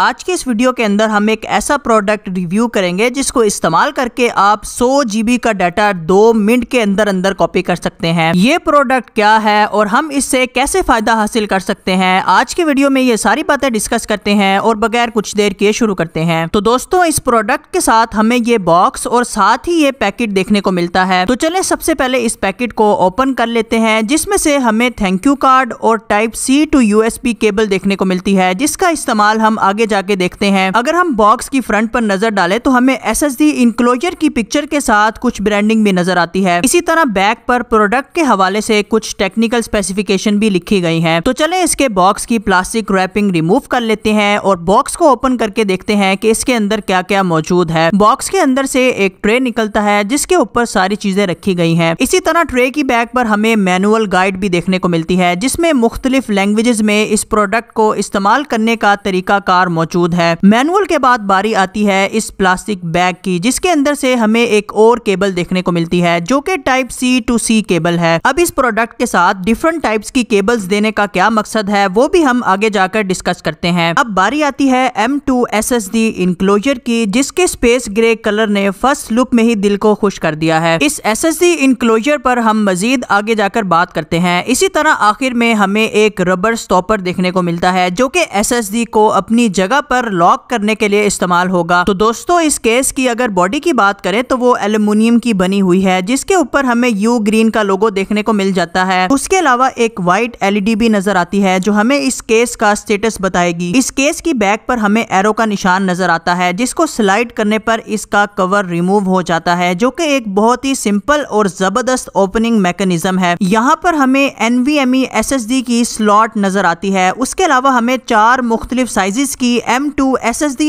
आज के इस वीडियो के अंदर हम एक ऐसा प्रोडक्ट रिव्यू करेंगे जिसको इस्तेमाल करके आप 100 जीबी का डाटा दो मिनट के अंदर अंदर कॉपी कर सकते हैं ये प्रोडक्ट क्या है और हम इससे कैसे फायदा हासिल कर सकते हैं आज के वीडियो में ये सारी बातें डिस्कस करते हैं और बगैर कुछ देर के शुरू करते हैं तो दोस्तों इस प्रोडक्ट के साथ हमें ये बॉक्स और साथ ही ये पैकेट देखने को मिलता है तो चले सबसे पहले इस पैकेट को ओपन कर लेते हैं जिसमे से हमें थैंक यू कार्ड और type C to U cable देखने को मिलती है जिसका इस्तेमाल हम आगे आगे जाके देखते हैं अगर हम बॉक्स की फ्रंट पर नजर डालें तो हमें एस एस डी इंक्लोजर की पिक्चर के साथ कुछ ब्रांडिंग भी नजर आती है इसी तरह बैक पर प्रोडक्ट के हवाले से कुछ टेक्निकल स्पेसिफिकेशन भी लिखी गई है तो चले इसके बॉक्स की प्लास्टिक रैपिंग रिमूव कर लेते हैं और बॉक्स को ओपन करके देखते हैं की इसके अंदर क्या क्या मौजूद है बॉक्स के अंदर से एक ट्रे निकलता है जिसके ऊपर सारी चीजें रखी गई है इसी तरह ट्रे की बैक पर हमें मैनुअल गाइड भी देखने को मिलती है जिसमे मुख्तलिफ लैंग्वेजेस में इस प्रोडक्ट को इस्तेमाल करने का तरीका कार मौजूद है मैनुअल के बाद बारी आती है इस प्लास्टिक बैग की जिसके अंदर से हमें एक और केबल देखने को मिलती है जो कि type C to C cable है अब इस प्रोडक्ट के साथ डिफरेंट टाइप्स की केबल्स देने का क्या मकसद है वो भी हम आगे जाकर डिस्कस करते हैं अब बारी आती है M two S S D enclosure की जिसके स्पेस ग्रे कलर ने फर्स्ट लुक में ही दिल को खुश कर दिया है इस एस एस डी इंक्लोजर पर हम मजीद आगे जाकर बात करते हैं इसी तरह आखिर में हमें एक रबर स्टॉपर देखने को मिलता है जो कि एस एस डी को अपनी जगह पर लॉक करने के लिए इस्तेमाल होगा तो दोस्तों इस केस की अगर बॉडी की बात करें तो वो एल्यूमिनियम की बनी हुई है जिसके ऊपर हमें यू ग्रीन का लोगो देखने को मिल जाता है उसके अलावा एक व्हाइट एलईडी भी नजर आती है जो हमें इस केस का स्टेटस बताएगी इस केस की बैक पर हमें एरो का निशान नजर आता है जिसको स्लाइड करने पर इसका कवर रिमूव हो जाता है जो की एक बहुत ही सिंपल और जबरदस्त ओपनिंग मैकेनिज्म है यहाँ पर हमें एनवीएमई एस की स्लॉट नजर आती है उसके अलावा हमें चार मुख्तलिफ साइजेस की एम टू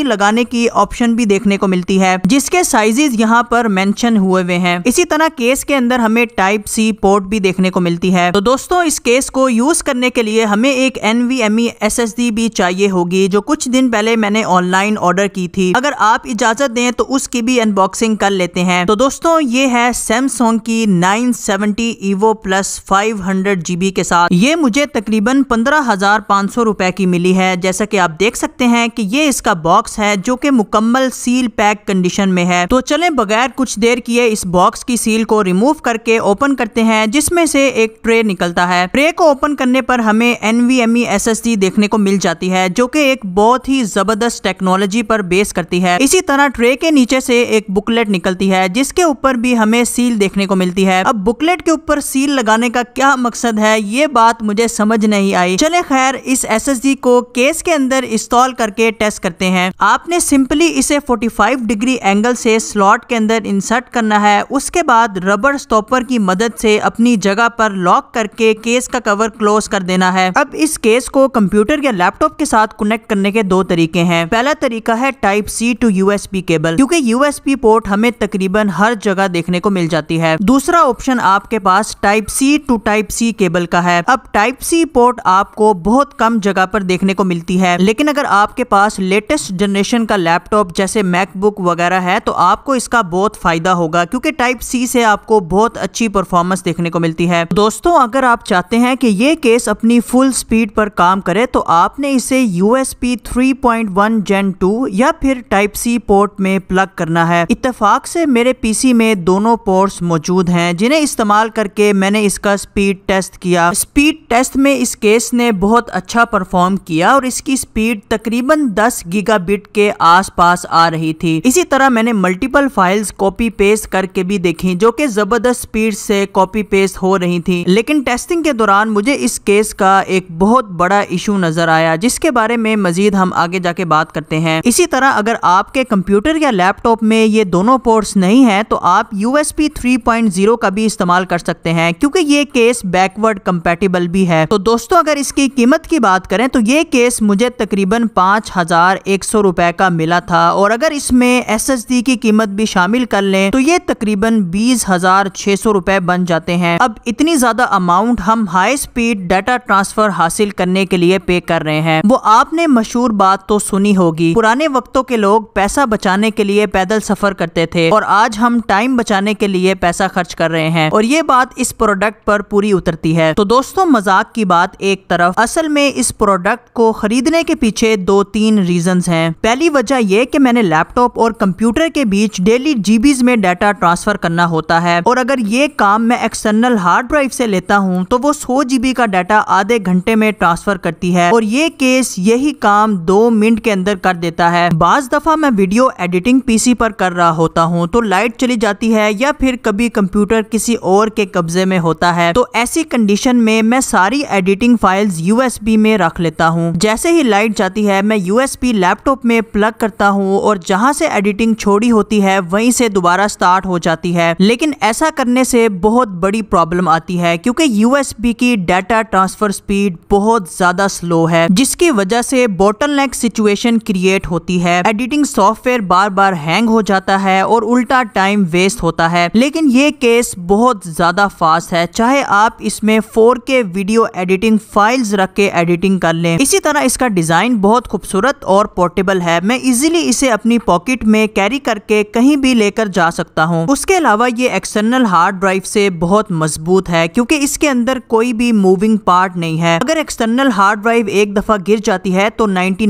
लगाने की ऑप्शन भी देखने को मिलती है जिसके साइजेस यहाँ पर मेंशन हुए हुए हैं इसी तरह केस के अंदर हमें टाइप सी पोर्ट भी देखने को मिलती है तो दोस्तों इस केस को यूज करने के लिए हमें एक एनवीएमई एसएसडी e भी चाहिए होगी जो कुछ दिन पहले मैंने ऑनलाइन ऑर्डर की थी अगर आप इजाजत दें तो उसकी भी अनबॉक्सिंग कर लेते हैं तो दोस्तों ये है सैमसंग की 970 seventy Evo plus five hundred B के साथ ये मुझे तकरीबन पंद्रह हजार पाँच सौ रुपए की मिली है जैसा की आप देख सकते हैं हैं कि ये इसका बॉक्स है जो कि मुकम्मल सील पैक कंडीशन में है तो चलें बगैर कुछ देर किए इस बॉक्स की सील को रिमूव करके ओपन करते हैं जिसमें से एक ट्रे निकलता है ट्रे को ओपन करने पर हमें एनवीएमई एसएसडी e देखने को मिल जाती है जो की एक बहुत ही जबरदस्त टेक्नोलॉजी पर बेस करती है इसी तरह ट्रे के नीचे से एक बुकलेट निकलती है जिसके ऊपर भी हमें सील देखने को मिलती है अब बुकलेट के ऊपर सील लगाने का क्या मकसद है ये बात मुझे समझ नहीं आई चले खैर इस एस को केस के अंदर इंस्टॉल करके टेस्ट करते हैं आपने सिंपली इसे 45 डिग्री एंगल से स्लॉट के अंदर इंसर्ट करना है उसके बाद रबर स्टॉपर की मदद से अपनी जगह पर लॉक करके केस का कवर क्लोज कर देना है अब इस केस को कंप्यूटर या लैपटॉप के साथ कनेक्ट करने के दो तरीके हैं पहला तरीका है type C to USB cable क्योंकि यूएसबी पोर्ट हमें तकरीबन हर जगह देखने को मिल जाती है दूसरा ऑप्शन आपके पास type C to type C cable का है अब टाइप सी पोर्ट आपको बहुत कम जगह पर देखने को मिलती है लेकिन अगर आप आपके पास लेटेस्ट जनरेशन का लैपटॉप जैसे मैकबुक वगैरह है तो आपको इसका बहुत फ़ायदा होगा क्योंकि टाइप सी से आपको बहुत अच्छी परफॉर्मेंस देखने को मिलती है दोस्तों अगर आप चाहते हैं कि ये केस अपनी फुल स्पीड पर काम करे तो आपने इसे U S B three point one gen two या फिर टाइप सी पोर्ट में प्लग करना है इतफाक से मेरे पीसी में दोनों पोर्ट्स मौजूद हैं जिन्हें इस्तेमाल करके मैंने इसका स्पीड टेस्ट किया स्पीड टेस्ट में इस केस ने बहुत अच्छा परफॉर्म किया और इसकी स्पीड तकरीबन तकरीबन 10 गीगाबिट के आसपास आ रही थी इसी तरह मैंने मल्टीपल फाइल्स कॉपी पेस्ट करके भी देखी जो कि जबरदस्त स्पीड से कॉपी पेस्ट हो रही थी लेकिन टेस्टिंग के दौरान मुझे इस केस का एक बहुत बड़ा इशू नजर आया जिसके बारे में मजीद हम आगे जाके बात करते हैं इसी तरह अगर आपके कंप्यूटर या लैपटॉप में ये दोनों पोर्ट्स नहीं है तो आप यूएसपी 3.0 का भी इस्तेमाल कर सकते हैं क्योंकि ये केस बैकवर्ड कंपेटेबल भी है तो दोस्तों अगर इसकी कीमत की बात करें तो ये केस मुझे तकरीबन पाँच हज़ार एक सौ रुपए का मिला था और अगर इसमें एस एस डी की कीमत भी शामिल कर लें तो ये तकरीबन बीस हजार छह सौ रुपए बन जाते हैं अब इतनी ज्यादा अमाउंट हम हाई स्पीड डाटा ट्रांसफर हासिल करने के लिए पे कर रहे हैं वो आपने मशहूर बात तो सुनी होगी पुराने वक्तों के लोग पैसा बचाने के लिए पैदल सफर करते थे और आज हम टाइम बचाने के लिए पैसा खर्च कर रहे हैं और ये बात इस प्रोडक्ट पर पूरी उतरती है तो दोस्तों मजाक की बात एक तरफ असल में इस प्रोडक्ट को खरीदने के पीछे दो तीन रीजन हैं पहली वजह यह कि मैंने लैपटॉप और कंप्यूटर के बीच डेली जीबीज में डाटा ट्रांसफर करना होता है और अगर ये काम मैं एक्सटर्नल हार्ड ड्राइव से लेता हूँ तो वो सौ जीबी का डाटा आधे घंटे में ट्रांसफर करती है और ये केस यही काम दो मिनट के अंदर कर देता है बाज दफा मैं वीडियो एडिटिंग पीसी पर कर रहा होता हूँ तो लाइट चली जाती है या फिर कभी कंप्यूटर किसी और के कब्जे में होता है तो ऐसी कंडीशन में मैं सारी एडिटिंग फाइल्स यूएसबी में रख लेता हूँ जैसे ही लाइट जाती है मैं यूएसबी लैपटॉप में प्लग करता हूँ और जहाँ से एडिटिंग छोड़ी होती है वहीं से दोबारा स्टार्ट हो जाती है लेकिन ऐसा करने से बहुत बड़ी प्रॉब्लम आती है क्योंकि यूएसबी की डाटा ट्रांसफर स्पीड बहुत ज्यादा स्लो है जिसकी वजह से बोटलनेक सिचुएशन क्रिएट होती है एडिटिंग सॉफ्टवेयर बार बार हैंग हो जाता है और उल्टा टाइम वेस्ट होता है लेकिन ये केस बहुत ज्यादा फास्ट है चाहे आप इसमें 4K वीडियो एडिटिंग फाइल्स रख के एडिटिंग कर लें इसी तरह इसका डिजाइन बहुत खूबसूरत और पोर्टेबल है मैं इजीली इसे अपनी पॉकेट में कैरी करके कहीं भी लेकर जा सकता हूँ उसके अलावा ये एक्सटर्नल हार्ड ड्राइव से बहुत मजबूत है क्योंकि इसके अंदर कोई भी मूविंग पार्ट नहीं है अगर एक्सटर्नल हार्ड ड्राइव एक दफा गिर जाती है तो नाइन्टी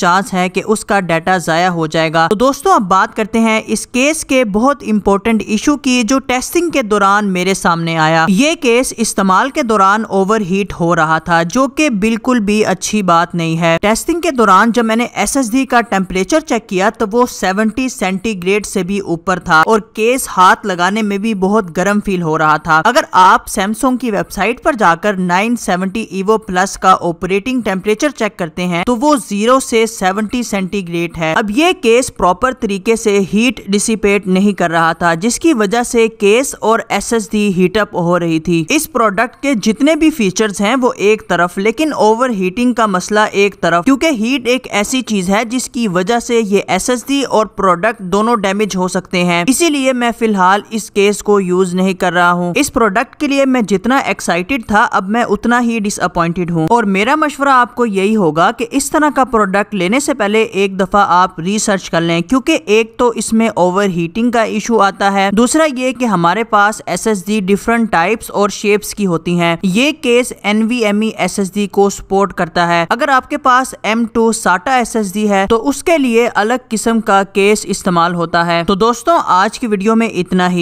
चांस है की उसका डाटा जया हो जाएगा तो दोस्तों अब बात करते हैं इस केस के बहुत इंपॉर्टेंट इशू की जो टेस्टिंग के दौरान मेरे सामने आया ये केस इस्तेमाल के दौरान ओवरहीट हो रहा था जो कि बिल्कुल भी अच्छी बात नहीं है टेस्टिंग टेस्टिंग के दौरान जब मैंने एसएसडी का टेम्परेचर चेक किया तो वो 70 सेंटीग्रेड से भी ऊपर था और केस हाथ लगाने में भी बहुत गर्म फील हो रहा था अगर आप सैमसंग की वेबसाइट पर जाकर 970 ईवो प्लस का ऑपरेटिंग टेम्परेचर चेक करते हैं तो वो जीरो से 70 सेंटीग्रेड है अब ये केस प्रॉपर तरीके से हीट डिसिपेट नहीं कर रहा था जिसकी वजह से केस और डी हीटअप हो रही थी इस प्रोडक्ट के जितने भी फीचर्स हैं वो एक तरफ लेकिन ओवर हीटिंग का मसला एक तरफ क्योंकि क्योंकि हीट एक ऐसी चीज़ है जिसकी वजह से ये एसएसडी और प्रोडक्ट दोनों डैमेज हो सकते हैं इसीलिए मैं फिलहाल इस केस को यूज नहीं कर रहा हूँ इस प्रोडक्ट के लिए मैं जितना एक्साइटेड था अब मैं उतना ही डिसअपॉइंटेड हूँ और मेरा मशवरा आपको यही होगा की इस तरह का प्रोडक्ट लेने से पहले एक दफ़ा आप रिसर्च कर लें क्योंकि एक तो इसमें ओवर हीटिंग का इशू आता है दूसरा ये कि हमारे पास S S D different types और शेप्स की होती हैं ये केस एनवीएमई डी को सपोर्ट करता है अगर आपके पास M2 टू साटा एस है तो उसके लिए अलग किस्म का केस इस्तेमाल होता है तो दोस्तों आज की वीडियो में इतना ही